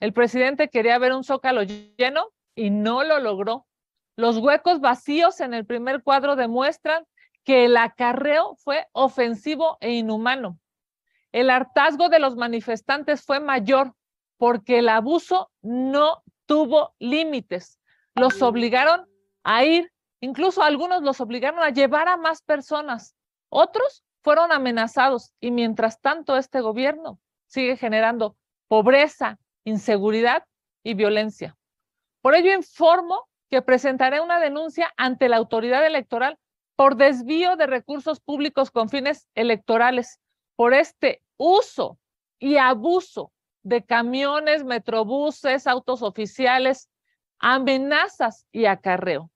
El presidente quería ver un zócalo lleno y no lo logró. Los huecos vacíos en el primer cuadro demuestran que el acarreo fue ofensivo e inhumano. El hartazgo de los manifestantes fue mayor porque el abuso no tuvo límites. Los obligaron a ir, incluso algunos los obligaron a llevar a más personas. Otros fueron amenazados y mientras tanto este gobierno sigue generando pobreza, inseguridad y violencia. Por ello informo que presentaré una denuncia ante la autoridad electoral por desvío de recursos públicos con fines electorales, por este uso y abuso de camiones, metrobuses, autos oficiales, amenazas y acarreo.